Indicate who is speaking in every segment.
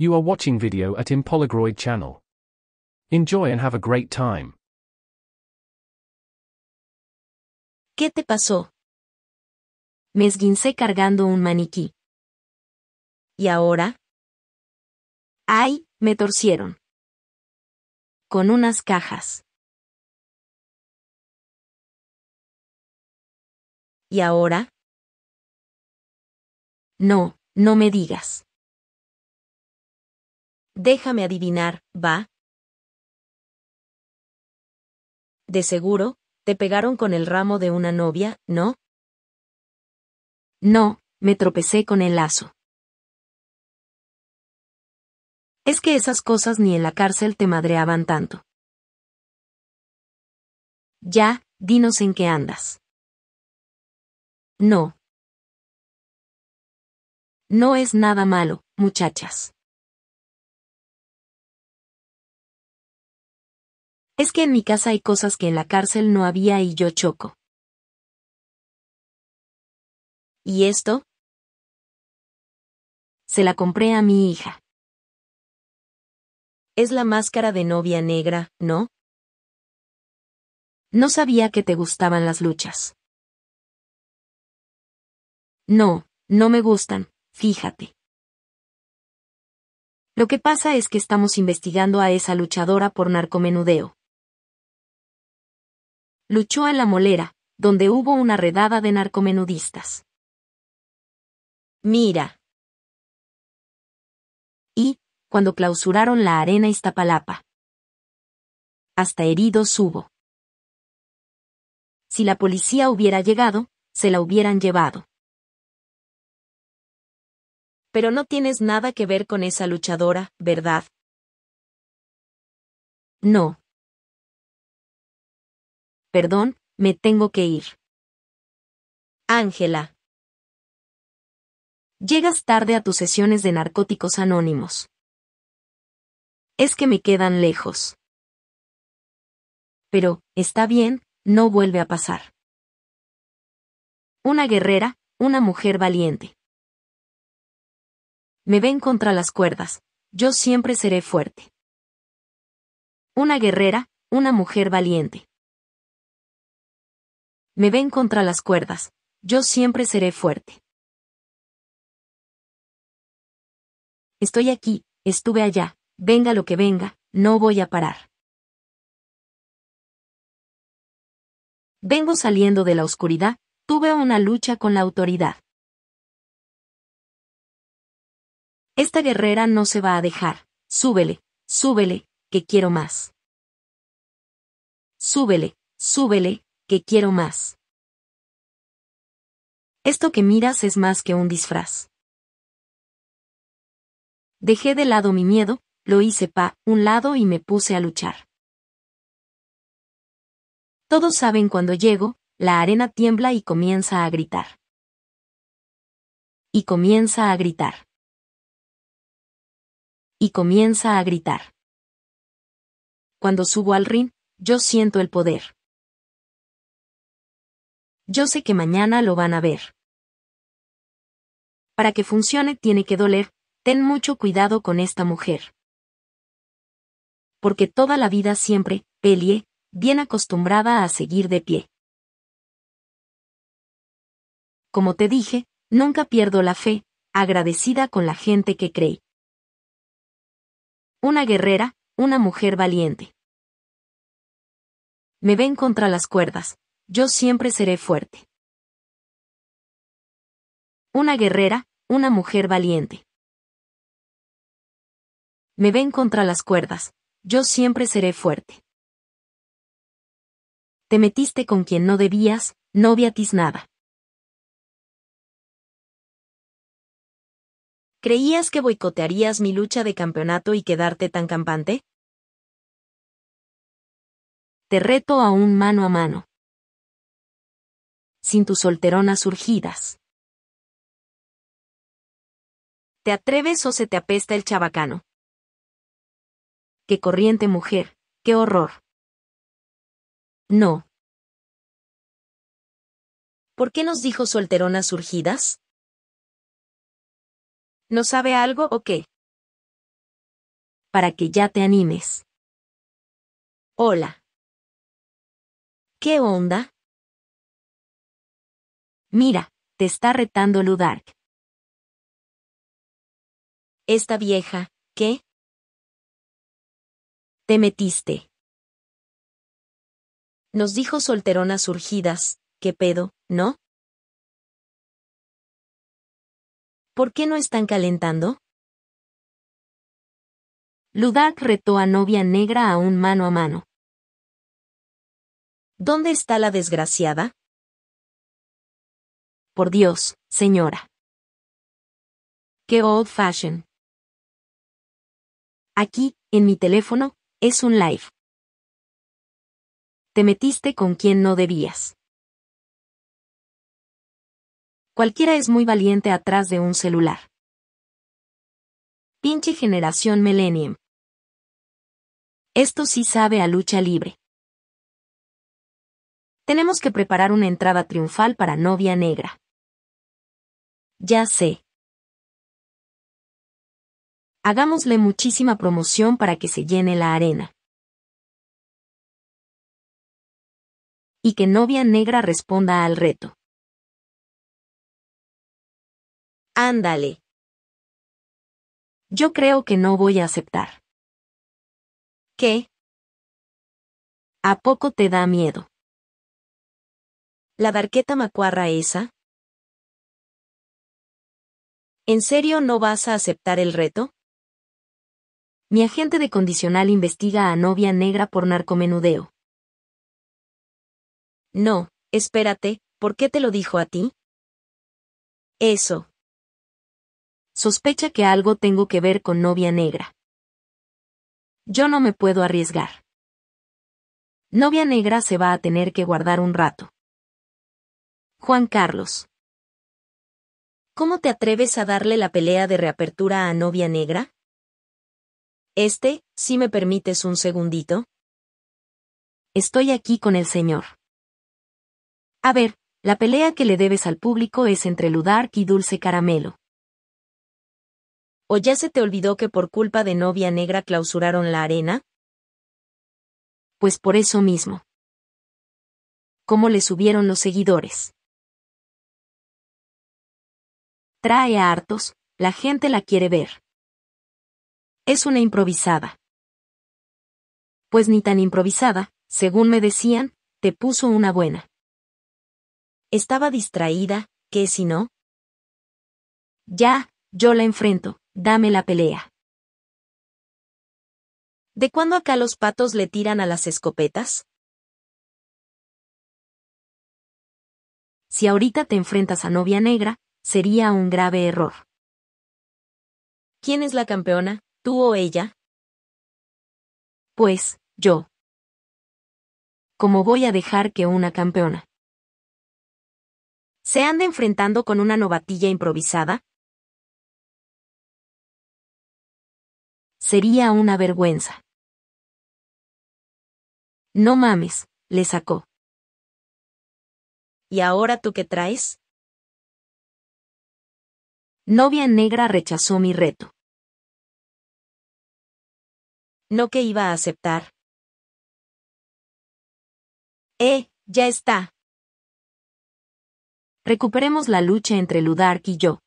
Speaker 1: You are watching video at Impoligroid channel. Enjoy and have a great time. ¿Qué te pasó? Me esguincé cargando un maniquí. ¿Y ahora? ¡Ay! Me torcieron. Con unas cajas. ¿Y ahora? No, no me digas. Déjame adivinar, va. De seguro, te pegaron con el ramo de una novia, ¿no? No, me tropecé con el lazo. Es que esas cosas ni en la cárcel te madreaban tanto. Ya, dinos en qué andas. No. No es nada malo, muchachas. Es que en mi casa hay cosas que en la cárcel no había y yo choco. ¿Y esto? Se la compré a mi hija. Es la máscara de novia negra, ¿no? No sabía que te gustaban las luchas. No, no me gustan, fíjate. Lo que pasa es que estamos investigando a esa luchadora por narcomenudeo luchó en la Molera, donde hubo una redada de narcomenudistas. Mira. Y, cuando clausuraron la arena Iztapalapa. Hasta heridos hubo. Si la policía hubiera llegado, se la hubieran llevado. Pero no tienes nada que ver con esa luchadora, ¿verdad? No. Perdón, me tengo que ir. Ángela. Llegas tarde a tus sesiones de narcóticos anónimos. Es que me quedan lejos. Pero, está bien, no vuelve a pasar. Una guerrera, una mujer valiente. Me ven contra las cuerdas, yo siempre seré fuerte. Una guerrera, una mujer valiente. Me ven contra las cuerdas. Yo siempre seré fuerte. Estoy aquí, estuve allá, venga lo que venga, no voy a parar. Vengo saliendo de la oscuridad, tuve una lucha con la autoridad. Esta guerrera no se va a dejar. Súbele, súbele, que quiero más. Súbele, súbele, que quiero más. Esto que miras es más que un disfraz. Dejé de lado mi miedo, lo hice pa un lado y me puse a luchar. Todos saben cuando llego, la arena tiembla y comienza a gritar. Y comienza a gritar. Y comienza a gritar. Cuando subo al ring, yo siento el poder. Yo sé que mañana lo van a ver. Para que funcione tiene que doler, ten mucho cuidado con esta mujer. Porque toda la vida siempre, pelie, bien acostumbrada a seguir de pie. Como te dije, nunca pierdo la fe, agradecida con la gente que cree. Una guerrera, una mujer valiente. Me ven contra las cuerdas, yo siempre seré fuerte. Una guerrera, una mujer valiente. Me ven contra las cuerdas, yo siempre seré fuerte. Te metiste con quien no debías, novia nada. ¿Creías que boicotearías mi lucha de campeonato y quedarte tan campante? Te reto a mano a mano sin tus solteronas surgidas. ¿Te atreves o se te apesta el chabacano? ¡Qué corriente mujer! ¡Qué horror! No. ¿Por qué nos dijo solteronas surgidas? ¿No sabe algo o qué? Para que ya te animes. Hola. ¿Qué onda? Mira, te está retando Ludark. Esta vieja, ¿qué? Te metiste. Nos dijo solteronas surgidas, ¿qué pedo, no? ¿Por qué no están calentando? Ludark retó a novia negra a un mano a mano. ¿Dónde está la desgraciada? Por Dios, señora. Qué old fashion. Aquí, en mi teléfono, es un live. Te metiste con quien no debías. Cualquiera es muy valiente atrás de un celular. Pinche generación millennium. Esto sí sabe a lucha libre. Tenemos que preparar una entrada triunfal para novia negra. Ya sé. Hagámosle muchísima promoción para que se llene la arena. Y que novia negra responda al reto. Ándale. Yo creo que no voy a aceptar. ¿Qué? ¿A poco te da miedo? ¿La barqueta macuarra esa? ¿En serio no vas a aceptar el reto? Mi agente de condicional investiga a novia negra por narcomenudeo. No, espérate, ¿por qué te lo dijo a ti? Eso. Sospecha que algo tengo que ver con novia negra. Yo no me puedo arriesgar. Novia negra se va a tener que guardar un rato. Juan Carlos. ¿Cómo te atreves a darle la pelea de reapertura a Novia Negra? Este, si me permites un segundito. Estoy aquí con el señor. A ver, la pelea que le debes al público es entre Ludark y Dulce Caramelo. ¿O ya se te olvidó que por culpa de Novia Negra clausuraron la arena? Pues por eso mismo. ¿Cómo le subieron los seguidores? Trae a hartos, la gente la quiere ver. Es una improvisada. Pues ni tan improvisada, según me decían, te puso una buena. Estaba distraída, ¿qué si no? Ya, yo la enfrento, dame la pelea. ¿De cuándo acá los patos le tiran a las escopetas? Si ahorita te enfrentas a novia negra, sería un grave error. ¿Quién es la campeona, tú o ella? Pues, yo. ¿Cómo voy a dejar que una campeona se ande enfrentando con una novatilla improvisada? Sería una vergüenza. No mames, le sacó. ¿Y ahora tú qué traes? Novia negra rechazó mi reto. No que iba a aceptar. Eh, ya está. Recuperemos la lucha entre Ludark y yo.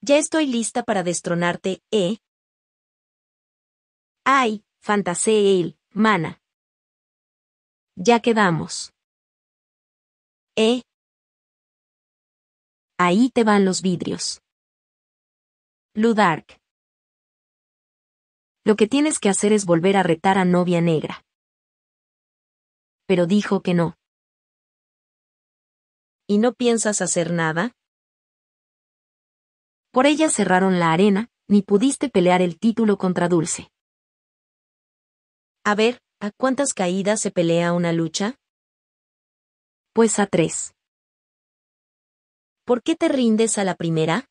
Speaker 1: Ya estoy lista para destronarte, ¿eh? Ay, fantaseé él, mana. Ya quedamos. ¿Eh? Ahí te van los vidrios. Ludark. Lo que tienes que hacer es volver a retar a novia negra. Pero dijo que no. ¿Y no piensas hacer nada? Por ella cerraron la arena, ni pudiste pelear el título contra Dulce. A ver, ¿a cuántas caídas se pelea una lucha? Pues a tres. ¿Por qué te rindes a la primera?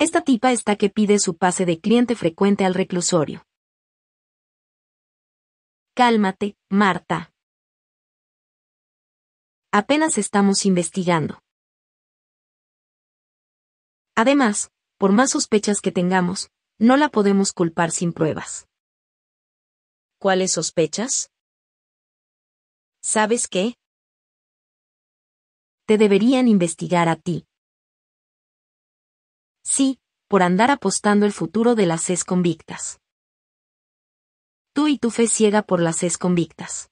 Speaker 1: Esta tipa está que pide su pase de cliente frecuente al reclusorio. Cálmate, Marta. Apenas estamos investigando. Además, por más sospechas que tengamos, no la podemos culpar sin pruebas. ¿Cuáles sospechas? ¿Sabes qué? te deberían investigar a ti. Sí, por andar apostando el futuro de las ex convictas. Tú y tu fe ciega por las ex convictas.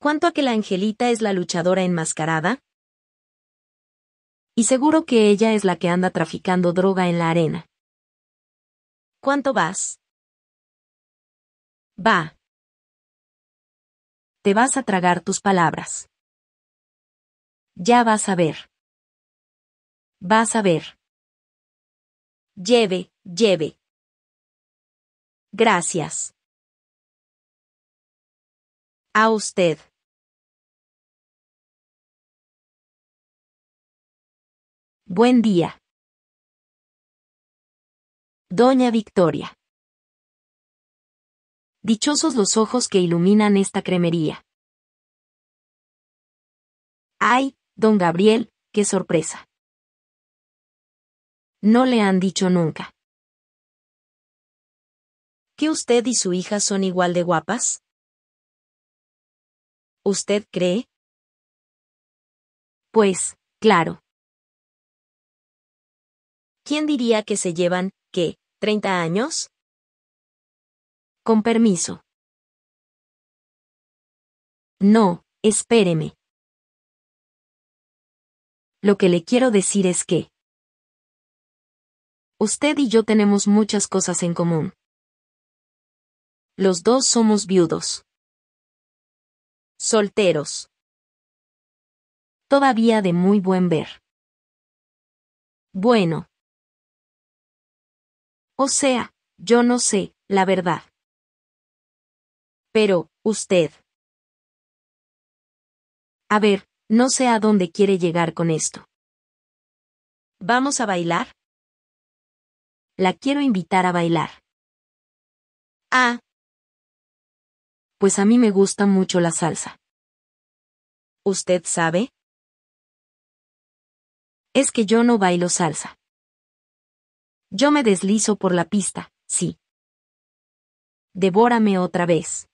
Speaker 1: ¿Cuánto a que la angelita es la luchadora enmascarada? Y seguro que ella es la que anda traficando droga en la arena. ¿Cuánto vas? Va. Te vas a tragar tus palabras. Ya vas a ver. Vas a ver. Lleve, lleve. Gracias. A usted. Buen día. Doña Victoria. Dichosos los ojos que iluminan esta cremería. Ay, Don Gabriel, qué sorpresa. No le han dicho nunca. ¿Que usted y su hija son igual de guapas? ¿Usted cree? Pues, claro. ¿Quién diría que se llevan, qué, 30 años? Con permiso. No, espéreme. Lo que le quiero decir es que... Usted y yo tenemos muchas cosas en común. Los dos somos viudos. Solteros. Todavía de muy buen ver. Bueno. O sea, yo no sé, la verdad. Pero, usted. A ver, no sé a dónde quiere llegar con esto. ¿Vamos a bailar? La quiero invitar a bailar. Ah. Pues a mí me gusta mucho la salsa. ¿Usted sabe? Es que yo no bailo salsa. Yo me deslizo por la pista, sí. Devórame otra vez.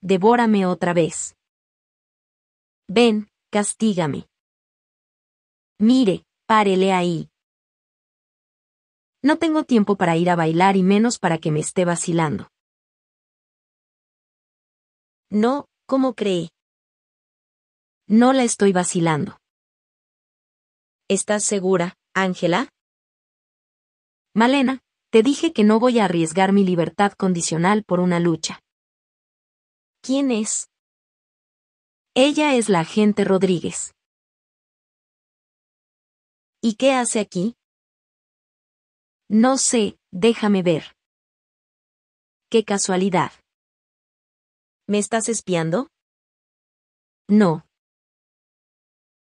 Speaker 1: Devórame otra vez ven, castígame. Mire, párele ahí. No tengo tiempo para ir a bailar y menos para que me esté vacilando. No, ¿cómo cree? No la estoy vacilando. ¿Estás segura, Ángela? Malena, te dije que no voy a arriesgar mi libertad condicional por una lucha. ¿Quién es? Ella es la agente Rodríguez. ¿Y qué hace aquí? No sé, déjame ver. ¡Qué casualidad! ¿Me estás espiando? No.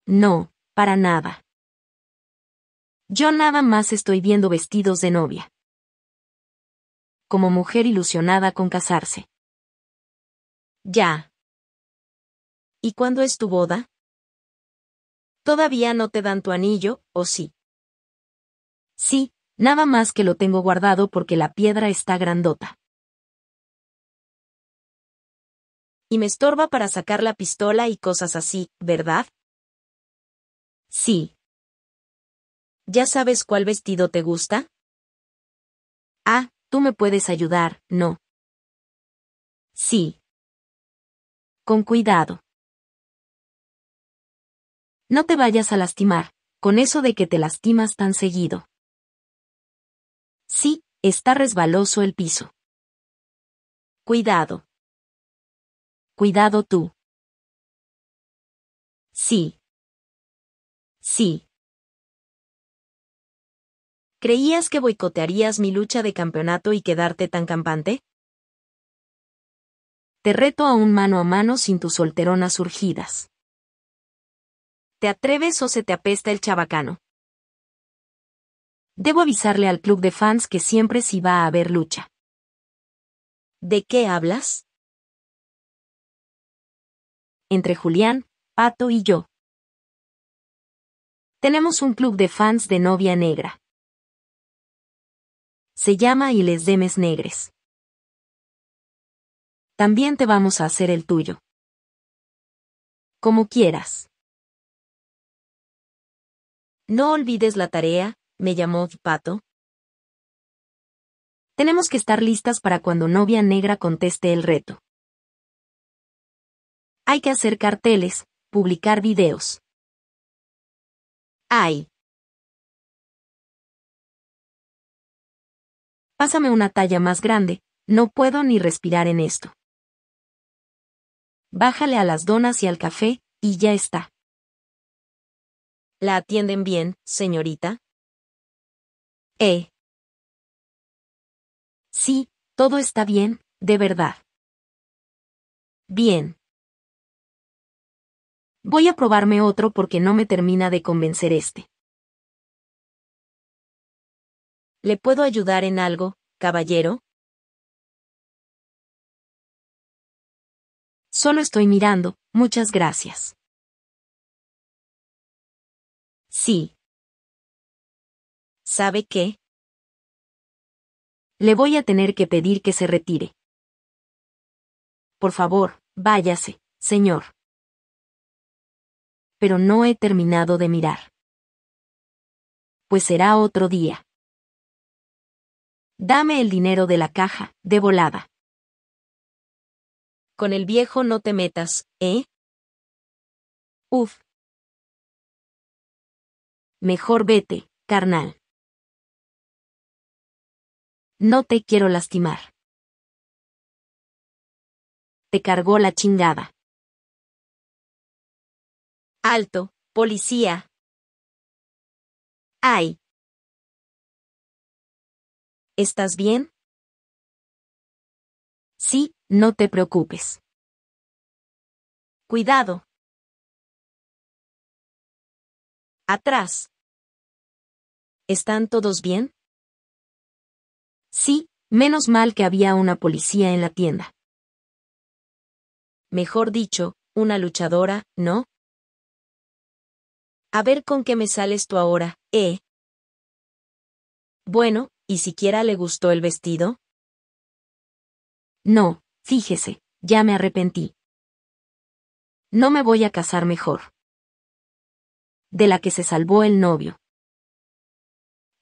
Speaker 1: No, para nada. Yo nada más estoy viendo vestidos de novia. Como mujer ilusionada con casarse. Ya, ¿Y cuándo es tu boda? Todavía no te dan tu anillo, ¿o sí? Sí, nada más que lo tengo guardado porque la piedra está grandota. y me estorba para sacar la pistola y cosas así, ¿verdad? Sí. ¿Ya sabes cuál vestido te gusta? Ah, tú me puedes ayudar, ¿no? Sí. Con cuidado. No te vayas a lastimar, con eso de que te lastimas tan seguido. Sí, está resbaloso el piso. Cuidado. Cuidado tú. Sí. Sí. ¿Creías que boicotearías mi lucha de campeonato y quedarte tan campante? Te reto a un mano a mano sin tus solteronas surgidas. ¿Te atreves o se te apesta el chabacano? Debo avisarle al club de fans que siempre sí va a haber lucha. ¿De qué hablas? Entre Julián, Pato y yo. Tenemos un club de fans de novia negra. Se llama Y les demes negres. También te vamos a hacer el tuyo. Como quieras. No olvides la tarea, me llamó Pato. Tenemos que estar listas para cuando novia negra conteste el reto. Hay que hacer carteles, publicar videos. Ay. Pásame una talla más grande, no puedo ni respirar en esto. Bájale a las donas y al café, y ya está. ¿La atienden bien, señorita? Eh. Sí, todo está bien, de verdad. Bien. Voy a probarme otro porque no me termina de convencer este. ¿Le puedo ayudar en algo, caballero? Solo estoy mirando, muchas gracias. Sí. ¿Sabe qué? Le voy a tener que pedir que se retire. Por favor, váyase, señor. Pero no he terminado de mirar. Pues será otro día. Dame el dinero de la caja, de volada. Con el viejo no te metas, ¿eh? Uf, Mejor vete, carnal. No te quiero lastimar. Te cargó la chingada. Alto, policía. Ay. ¿Estás bien? Sí, no te preocupes. Cuidado. Atrás. ¿Están todos bien? Sí, menos mal que había una policía en la tienda. Mejor dicho, una luchadora, ¿no? A ver con qué me sales tú ahora, ¿eh? Bueno, ¿y siquiera le gustó el vestido? No, fíjese, ya me arrepentí. No me voy a casar mejor. De la que se salvó el novio.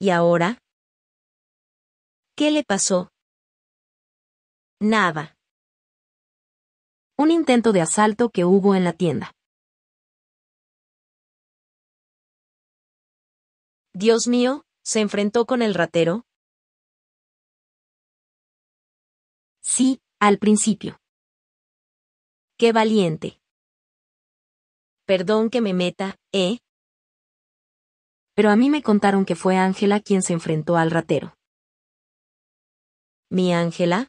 Speaker 1: ¿Y ahora? ¿Qué le pasó? Nada. Un intento de asalto que hubo en la tienda. Dios mío, ¿se enfrentó con el ratero? Sí, al principio. Qué valiente. Perdón que me meta, ¿eh? pero a mí me contaron que fue Ángela quien se enfrentó al ratero. ¿Mi Ángela?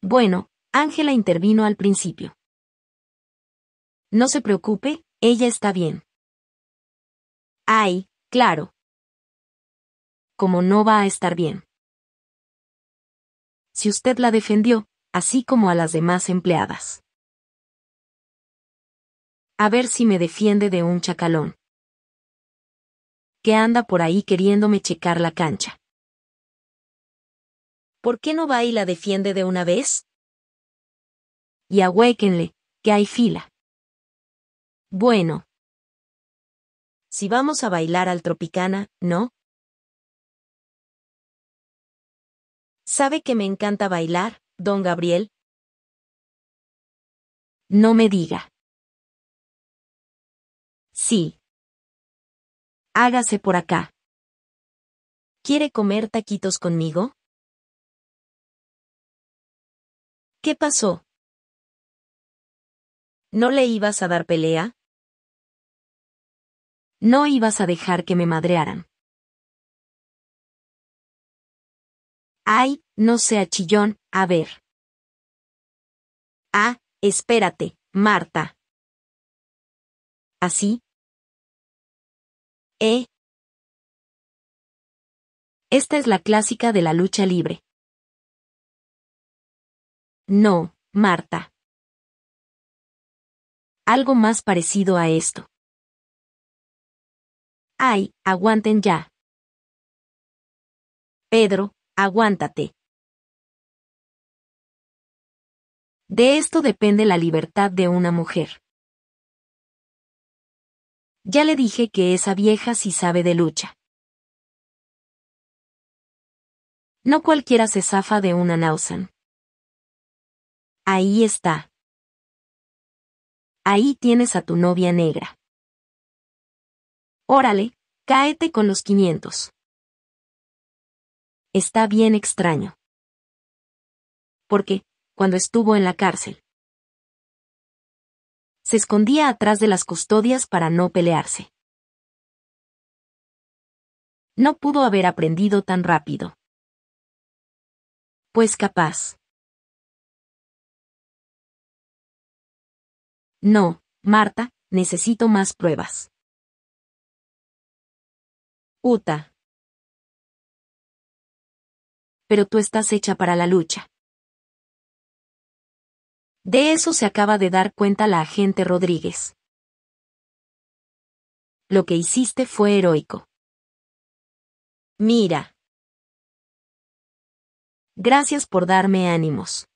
Speaker 1: Bueno, Ángela intervino al principio. No se preocupe, ella está bien. Ay, claro. Como no va a estar bien. Si usted la defendió, así como a las demás empleadas. A ver si me defiende de un chacalón que anda por ahí queriéndome checar la cancha. ¿Por qué no va y la defiende de una vez? Y ahuéquenle, que hay fila. Bueno. Si vamos a bailar al Tropicana, ¿no? ¿Sabe que me encanta bailar, don Gabriel? No me diga. Sí, Hágase por acá. ¿Quiere comer taquitos conmigo? ¿Qué pasó? ¿No le ibas a dar pelea? No ibas a dejar que me madrearan. Ay, no sea chillón, a ver. Ah, espérate, Marta. Así, e. Esta es la clásica de la lucha libre. No, Marta. Algo más parecido a esto. Ay, aguanten ya. Pedro, aguántate. De esto depende la libertad de una mujer. Ya le dije que esa vieja sí sabe de lucha. No cualquiera se zafa de una Nausan. Ahí está. Ahí tienes a tu novia negra. Órale, cáete con los 500. Está bien extraño. Porque, cuando estuvo en la cárcel, se escondía atrás de las custodias para no pelearse. No pudo haber aprendido tan rápido. Pues capaz. No, Marta, necesito más pruebas. Uta. Pero tú estás hecha para la lucha. De eso se acaba de dar cuenta la agente Rodríguez. Lo que hiciste fue heroico. Mira. Gracias por darme ánimos.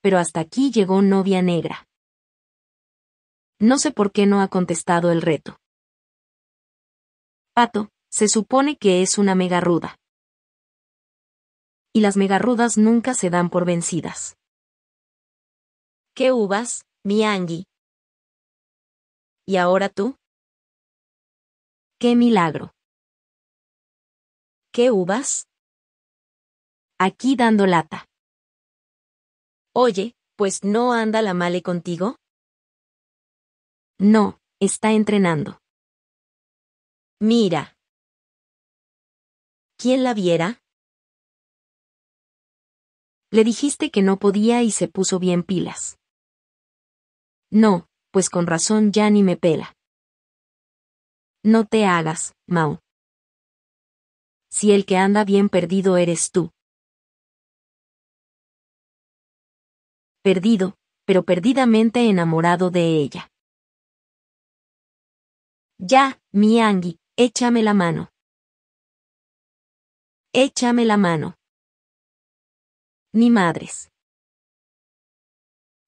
Speaker 1: Pero hasta aquí llegó novia negra. No sé por qué no ha contestado el reto. Pato, se supone que es una mega ruda y las megarrudas nunca se dan por vencidas. ¿Qué uvas, mi ¿Y ahora tú? ¡Qué milagro! ¿Qué uvas? Aquí dando lata. Oye, pues no anda la male contigo. No, está entrenando. Mira. ¿Quién la viera? Le dijiste que no podía y se puso bien pilas. No, pues con razón ya ni me pela. No te hagas, Mao. Si el que anda bien perdido eres tú. Perdido, pero perdidamente enamorado de ella. Ya, mi Angie, échame la mano. Échame la mano. Ni madres.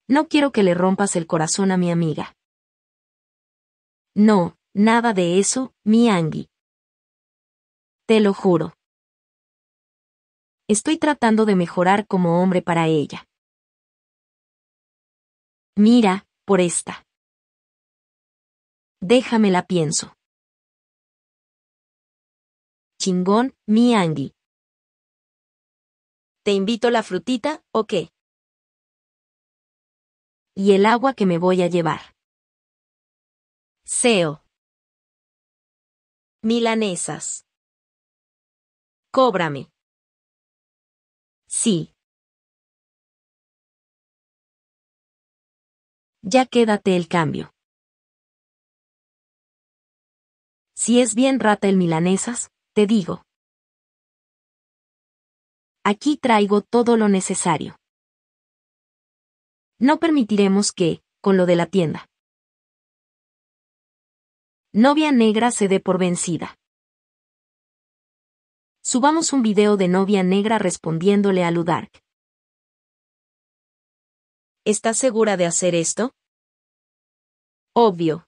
Speaker 1: No quiero que le rompas el corazón a mi amiga. No, nada de eso, mi Angie. Te lo juro. Estoy tratando de mejorar como hombre para ella. Mira, por esta. Déjame la pienso. Chingón, mi ¿Te invito la frutita, o qué? Y el agua que me voy a llevar. Seo. Milanesas. Cóbrame. Sí. Ya quédate el cambio. Si es bien rata el milanesas, te digo. Aquí traigo todo lo necesario. No permitiremos que, con lo de la tienda. Novia negra se dé por vencida. Subamos un video de novia negra respondiéndole a Ludark. ¿Estás segura de hacer esto? Obvio.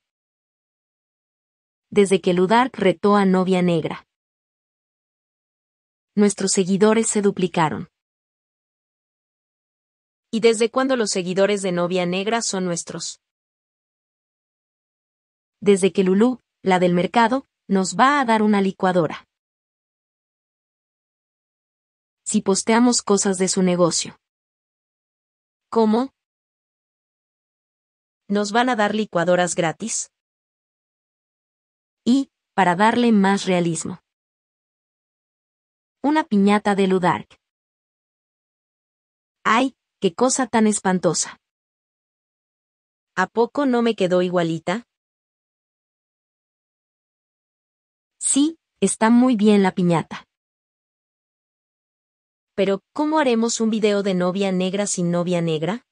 Speaker 1: Desde que Ludark retó a novia negra nuestros seguidores se duplicaron. ¿Y desde cuándo los seguidores de Novia Negra son nuestros? Desde que Lulú, la del mercado, nos va a dar una licuadora. Si posteamos cosas de su negocio. ¿Cómo? ¿Nos van a dar licuadoras gratis? Y, para darle más realismo. Una piñata de Ludark. ¡Ay, qué cosa tan espantosa! ¿A poco no me quedó igualita? Sí, está muy bien la piñata. Pero, ¿cómo haremos un video de novia negra sin novia negra?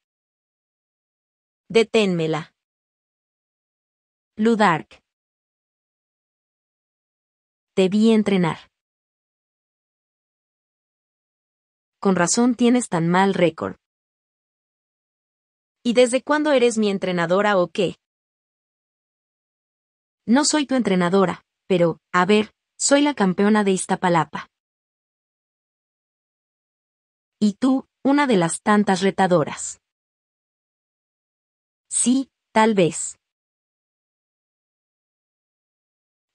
Speaker 1: Deténmela. Ludark. Debí entrenar. con razón tienes tan mal récord. ¿Y desde cuándo eres mi entrenadora o qué? No soy tu entrenadora, pero, a ver, soy la campeona de Iztapalapa. Y tú, una de las tantas retadoras. Sí, tal vez.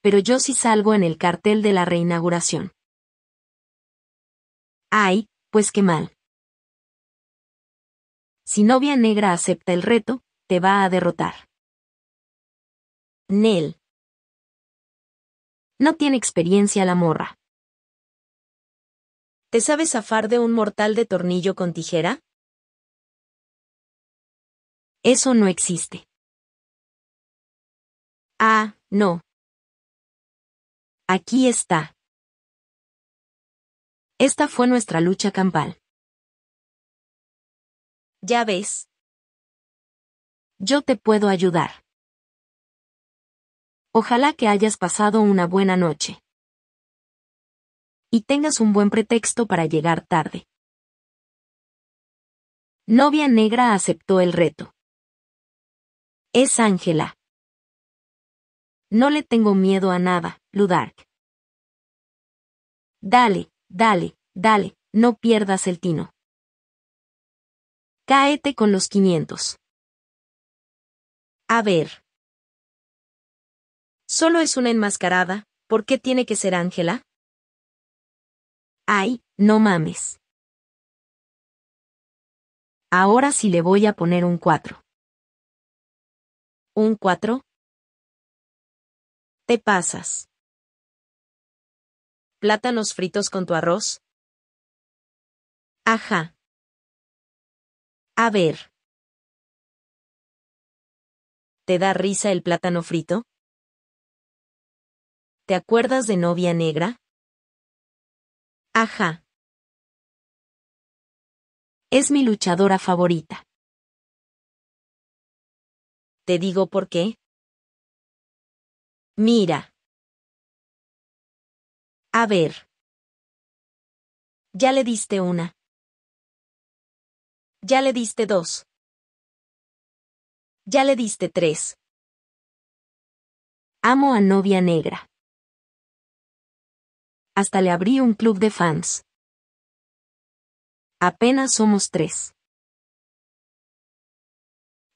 Speaker 1: Pero yo sí salgo en el cartel de la reinauguración. Ay, pues qué mal. Si Novia Negra acepta el reto, te va a derrotar. Nel. No tiene experiencia la morra. ¿Te sabes zafar de un mortal de tornillo con tijera? Eso no existe. Ah, no. Aquí está. Esta fue nuestra lucha campal. Ya ves. Yo te puedo ayudar. Ojalá que hayas pasado una buena noche. Y tengas un buen pretexto para llegar tarde. Novia Negra aceptó el reto. Es Ángela. No le tengo miedo a nada, Ludark. Dale. Dale, dale, no pierdas el tino. Cáete con los 500. A ver. Solo es una enmascarada, ¿por qué tiene que ser Ángela? Ay, no mames. Ahora sí le voy a poner un 4. ¿Un 4? Te pasas plátanos fritos con tu arroz? Ajá. A ver. ¿Te da risa el plátano frito? ¿Te acuerdas de novia negra? Ajá. Es mi luchadora favorita. ¿Te digo por qué? Mira. A ver. Ya le diste una. Ya le diste dos. Ya le diste tres. Amo a novia negra. Hasta le abrí un club de fans. Apenas somos tres.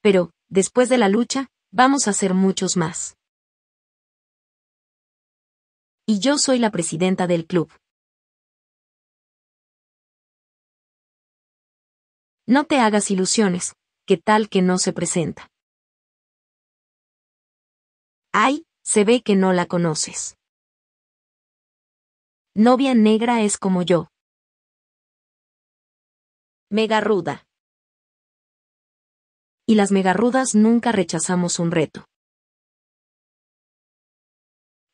Speaker 1: Pero, después de la lucha, vamos a ser muchos más. Y yo soy la presidenta del club. No te hagas ilusiones, que tal que no se presenta. Ay, se ve que no la conoces. Novia negra es como yo. Mega Y las megarrudas nunca rechazamos un reto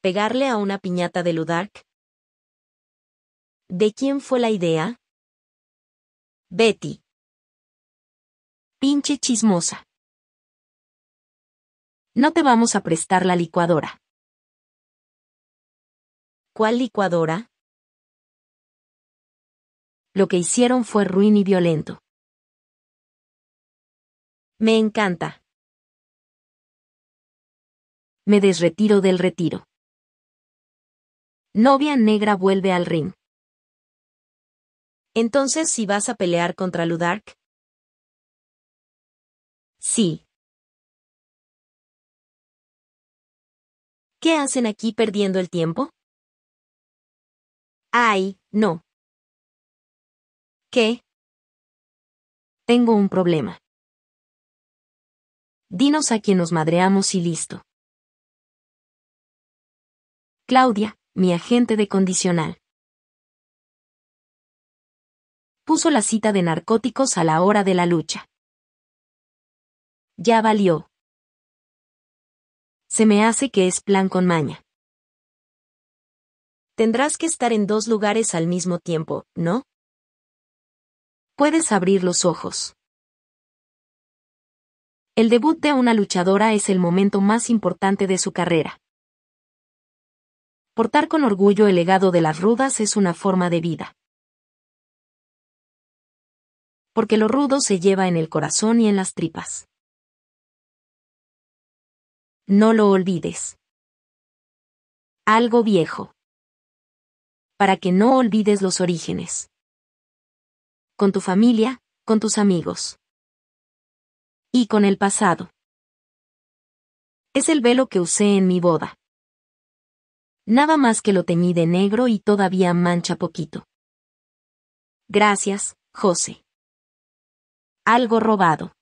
Speaker 1: pegarle a una piñata de Ludark? ¿De quién fue la idea? Betty. Pinche chismosa. No te vamos a prestar la licuadora. ¿Cuál licuadora? Lo que hicieron fue ruin y violento. Me encanta. Me desretiro del retiro. Novia Negra vuelve al ring. Entonces, si vas a pelear contra Ludark? Sí. ¿Qué hacen aquí perdiendo el tiempo? Ay, no. ¿Qué? Tengo un problema. Dinos a quién nos madreamos y listo. Claudia, mi agente de condicional. Puso la cita de narcóticos a la hora de la lucha. Ya valió. Se me hace que es plan con maña. Tendrás que estar en dos lugares al mismo tiempo, ¿no? Puedes abrir los ojos. El debut de una luchadora es el momento más importante de su carrera. Portar con orgullo el legado de las rudas es una forma de vida. Porque lo rudo se lleva en el corazón y en las tripas. No lo olvides. Algo viejo. Para que no olvides los orígenes. Con tu familia, con tus amigos. Y con el pasado. Es el velo que usé en mi boda. Nada más que lo teñí de negro y todavía mancha poquito. Gracias, José. Algo robado.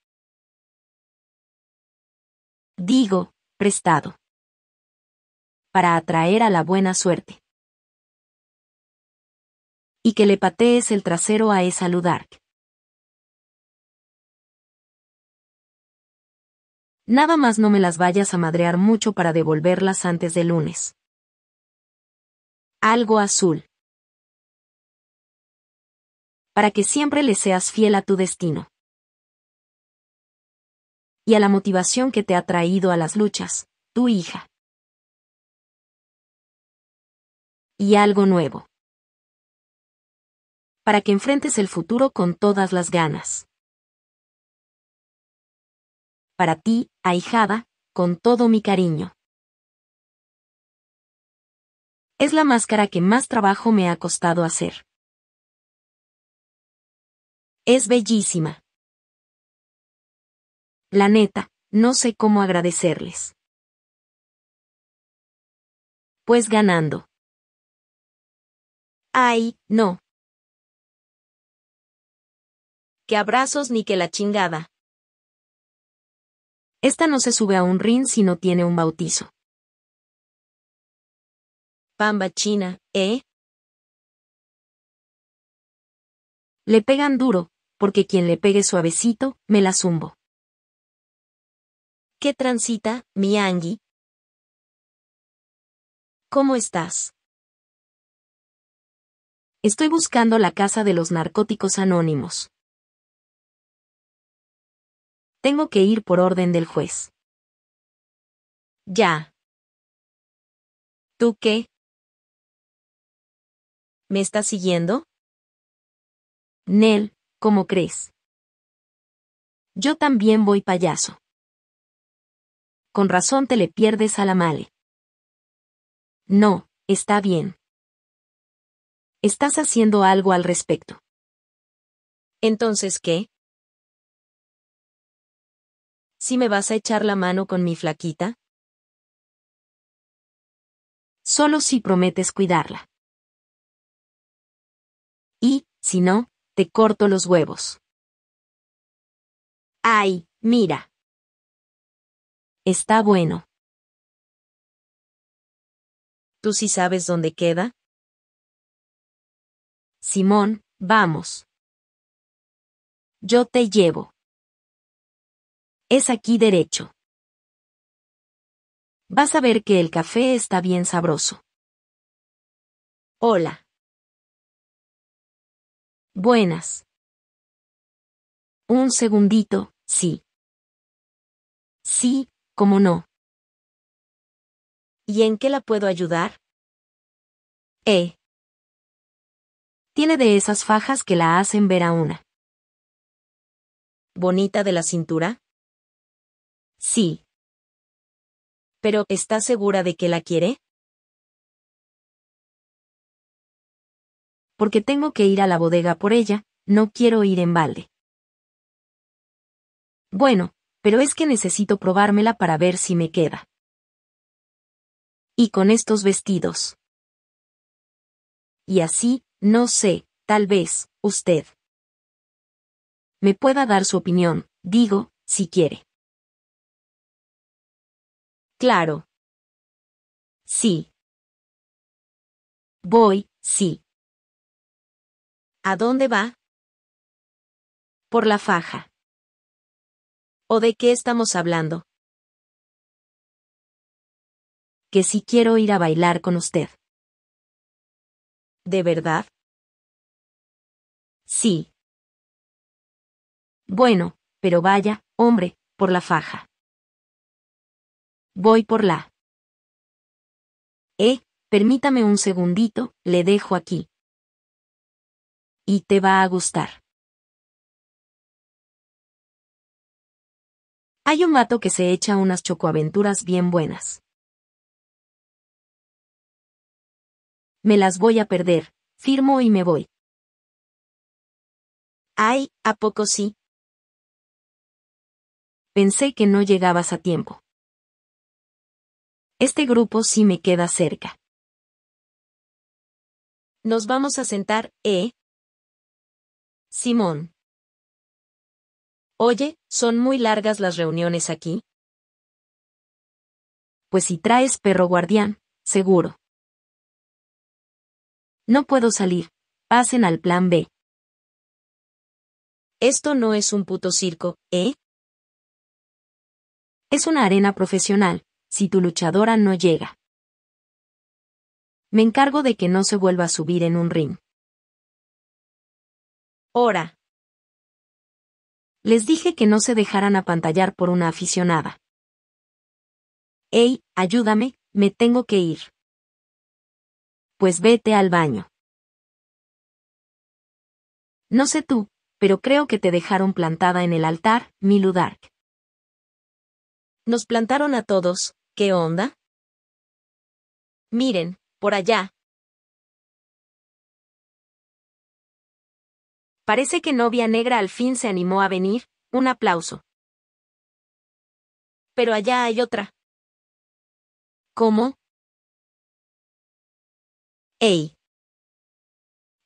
Speaker 1: Digo, prestado. Para atraer a la buena suerte. Y que le patees el trasero a esa Ludark. Nada más no me las vayas a madrear mucho para devolverlas antes de lunes algo azul. Para que siempre le seas fiel a tu destino. Y a la motivación que te ha traído a las luchas, tu hija. Y algo nuevo. Para que enfrentes el futuro con todas las ganas. Para ti, ahijada, con todo mi cariño. Es la máscara que más trabajo me ha costado hacer. Es bellísima. La neta, no sé cómo agradecerles. Pues ganando. Ay, no. Que abrazos ni que la chingada. Esta no se sube a un ring si no tiene un bautizo bamba China, ¿eh? Le pegan duro, porque quien le pegue suavecito, me la zumbo. ¿Qué transita, mi Angie? ¿Cómo estás? Estoy buscando la casa de los narcóticos anónimos. Tengo que ir por orden del juez. Ya. ¿Tú qué? ¿Me estás siguiendo? Nel, ¿cómo crees? Yo también voy payaso. Con razón te le pierdes a la male. No, está bien. Estás haciendo algo al respecto. Entonces, ¿qué? ¿Si me vas a echar la mano con mi flaquita? Solo si prometes cuidarla y, si no, te corto los huevos. Ay, mira. Está bueno. ¿Tú sí sabes dónde queda? Simón, vamos. Yo te llevo. Es aquí derecho. Vas a ver que el café está bien sabroso. Hola. Buenas. Un segundito, sí. Sí, cómo no. ¿Y en qué la puedo ayudar? Eh. Tiene de esas fajas que la hacen ver a una. ¿Bonita de la cintura? Sí. ¿Pero está segura de que la quiere? porque tengo que ir a la bodega por ella, no quiero ir en balde. Bueno, pero es que necesito probármela para ver si me queda. Y con estos vestidos. Y así, no sé, tal vez, usted. Me pueda dar su opinión, digo, si quiere. Claro. Sí. Voy, sí. ¿A dónde va? Por la faja. ¿O de qué estamos hablando? Que si quiero ir a bailar con usted. ¿De verdad? Sí. Bueno, pero vaya, hombre, por la faja. Voy por la. Eh, permítame un segundito, le dejo aquí. Y te va a gustar. Hay un mato que se echa unas chocoaventuras bien buenas. Me las voy a perder, firmo y me voy. Ay, ¿a poco sí? Pensé que no llegabas a tiempo. Este grupo sí me queda cerca. Nos vamos a sentar, ¿eh? Simón. Oye, son muy largas las reuniones aquí. Pues si traes perro guardián, seguro. No puedo salir. Pasen al plan B. Esto no es un puto circo, ¿eh? Es una arena profesional, si tu luchadora no llega. Me encargo de que no se vuelva a subir en un ring. Hora. Les dije que no se dejaran apantallar por una aficionada. Ey, ayúdame, me tengo que ir. Pues vete al baño. No sé tú, pero creo que te dejaron plantada en el altar, Milu Nos plantaron a todos, ¿qué onda? Miren, por allá, Parece que Novia Negra al fin se animó a venir, un aplauso. Pero allá hay otra. ¿Cómo? ¡Ey!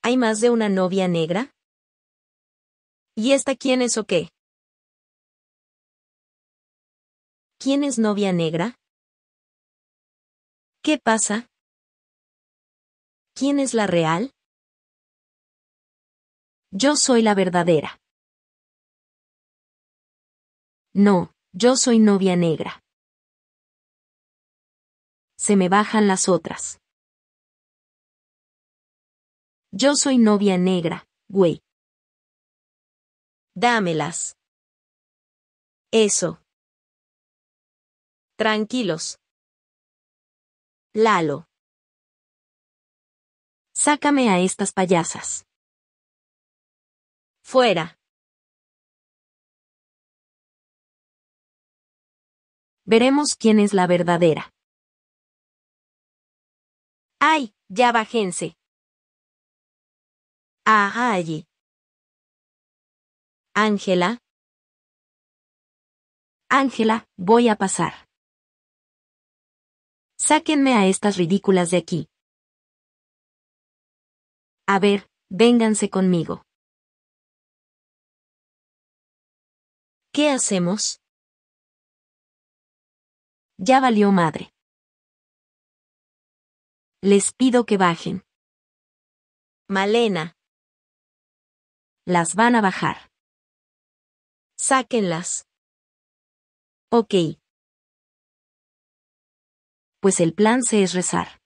Speaker 1: ¿Hay más de una novia negra? ¿Y esta quién es o qué? ¿Quién es novia negra? ¿Qué pasa? ¿Quién es la real? Yo soy la verdadera. No, yo soy novia negra. Se me bajan las otras. Yo soy novia negra, güey. Dámelas. Eso. Tranquilos. Lalo. Sácame a estas payasas. Fuera. Veremos quién es la verdadera. ¡Ay! Ya bajense. Ah, allí. Ángela. Ángela, voy a pasar. Sáquenme a estas ridículas de aquí. A ver, vénganse conmigo. ¿Qué hacemos? Ya valió madre. Les pido que bajen. Malena. Las van a bajar. Sáquenlas. Ok. Pues el plan se es rezar.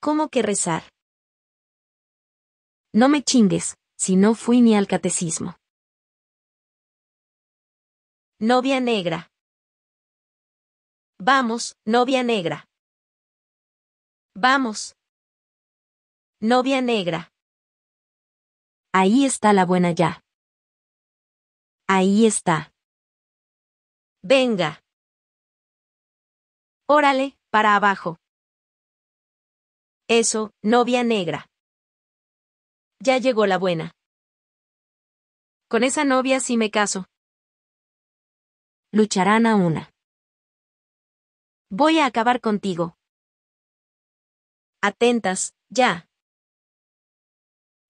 Speaker 1: ¿Cómo que rezar? No me chingues, si no fui ni al catecismo. Novia negra. Vamos, novia negra. Vamos. Novia negra. Ahí está la buena ya. Ahí está. Venga. Órale, para abajo. Eso, novia negra. Ya llegó la buena. Con esa novia sí me caso lucharán a una. Voy a acabar contigo. Atentas, ya.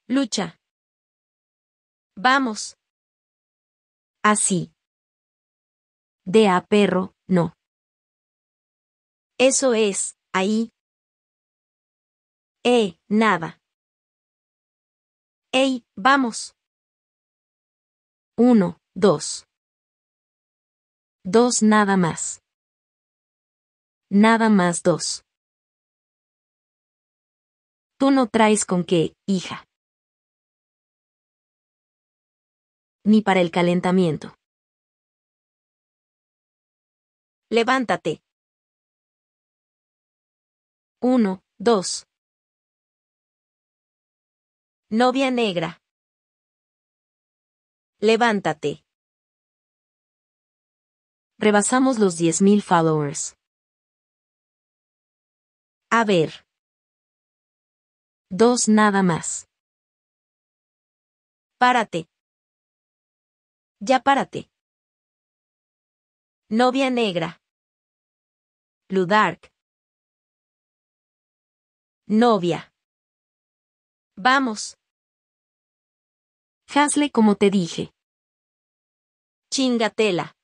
Speaker 1: Lucha. Vamos. Así. De a perro, no. Eso es, ahí. Eh, nada. Ey, vamos. Uno, dos. Dos nada más. Nada más dos. Tú no traes con qué, hija. Ni para el calentamiento. Levántate. Uno, dos. Novia negra. Levántate. Rebasamos los 10.000 followers. A ver. Dos nada más. Párate. Ya párate. Novia negra. Ludark. Novia. Vamos. Hazle como te dije. Chingatela.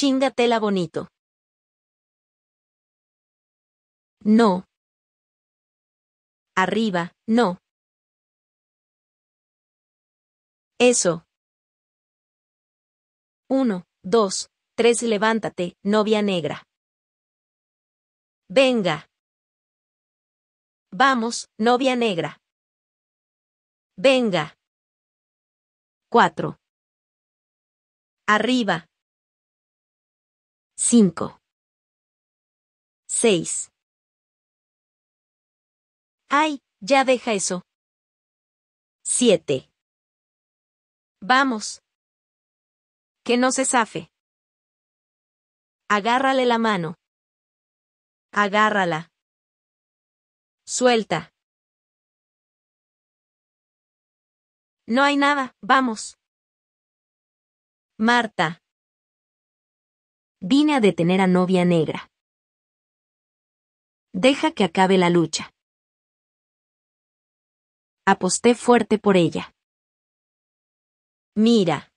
Speaker 1: Chingatela bonito. No. Arriba, no. Eso. Uno, dos, tres, levántate, novia negra. Venga. Vamos, novia negra. Venga. Cuatro. Arriba, Cinco. Seis. Ay, ya deja eso. Siete. Vamos. Que no se safe. Agárrale la mano. Agárrala. Suelta. No hay nada, vamos. Marta. Vine a detener a novia negra. Deja que acabe la lucha. Aposté fuerte por ella. Mira.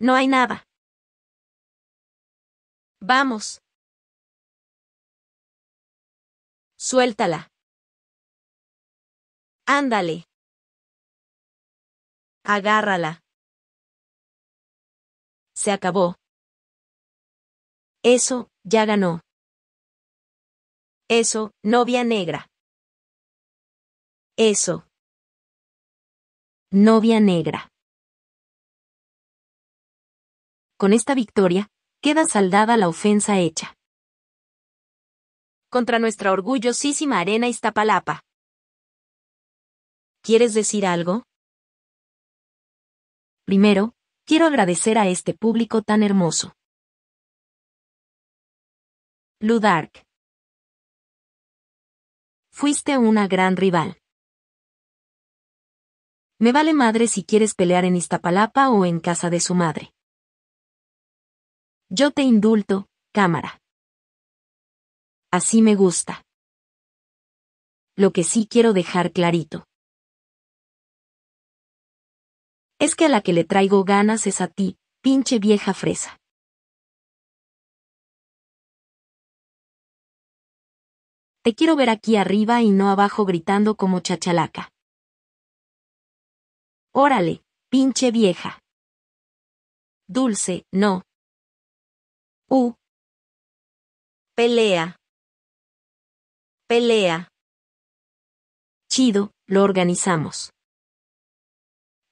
Speaker 1: No hay nada. Vamos. Suéltala. Ándale. Agárrala. Se acabó. Eso, ya ganó. Eso, novia negra. Eso. Novia negra. Con esta victoria, queda saldada la ofensa hecha. Contra nuestra orgullosísima arena Iztapalapa. ¿Quieres decir algo? Primero, quiero agradecer a este público tan hermoso. Ludark. Fuiste una gran rival. Me vale madre si quieres pelear en Iztapalapa o en casa de su madre. Yo te indulto, cámara. Así me gusta. Lo que sí quiero dejar clarito. Es que a la que le traigo ganas es a ti, pinche vieja fresa. Te quiero ver aquí arriba y no abajo gritando como chachalaca. Órale, pinche vieja. Dulce, no. U. Pelea. Pelea. Chido, lo organizamos.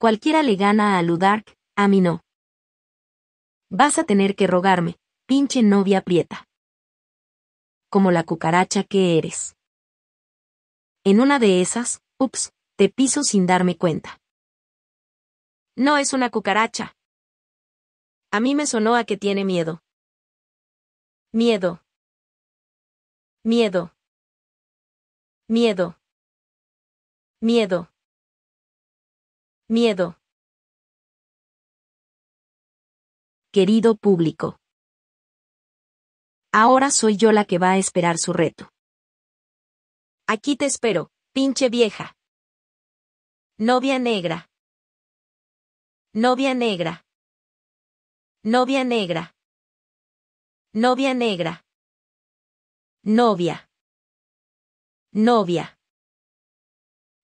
Speaker 1: Cualquiera le gana a Ludark, a mí no. Vas a tener que rogarme, pinche novia prieta como la cucaracha que eres. En una de esas, ups, te piso sin darme cuenta. No es una cucaracha. A mí me sonó a que tiene miedo. Miedo. Miedo. Miedo. Miedo. Miedo. Querido público. Ahora soy yo la que va a esperar su reto. Aquí te espero, pinche vieja. Novia negra. Novia negra. Novia negra. Novia negra. Novia. Novia.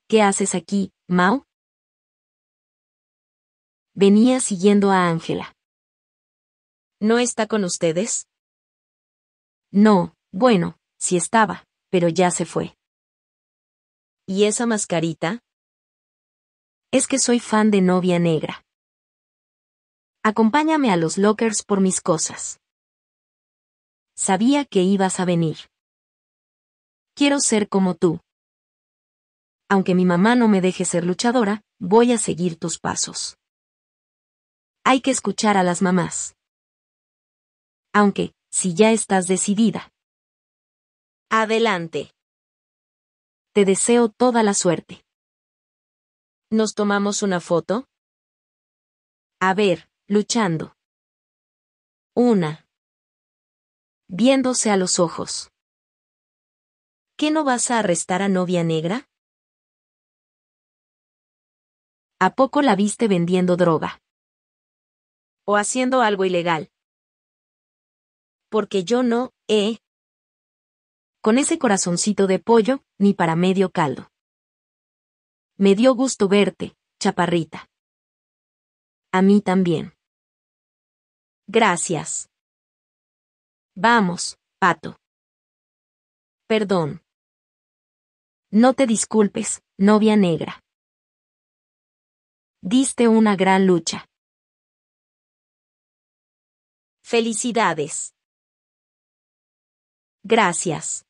Speaker 1: ¿Qué haces aquí, Mau? Venía siguiendo a Ángela. ¿No está con ustedes? No, bueno, sí estaba, pero ya se fue. ¿Y esa mascarita? Es que soy fan de novia negra. Acompáñame a los lockers por mis cosas. Sabía que ibas a venir. Quiero ser como tú. Aunque mi mamá no me deje ser luchadora, voy a seguir tus pasos. Hay que escuchar a las mamás. Aunque, si ya estás decidida. Adelante. Te deseo toda la suerte. ¿Nos tomamos una foto? A ver, luchando. Una. Viéndose a los ojos. ¿Qué no vas a arrestar a novia negra? ¿A poco la viste vendiendo droga? ¿O haciendo algo ilegal? porque yo no, eh. Con ese corazoncito de pollo, ni para medio caldo. Me dio gusto verte, chaparrita. A mí también. Gracias. Vamos, pato. Perdón. No te disculpes, novia negra. Diste una gran lucha. Felicidades. Gracias.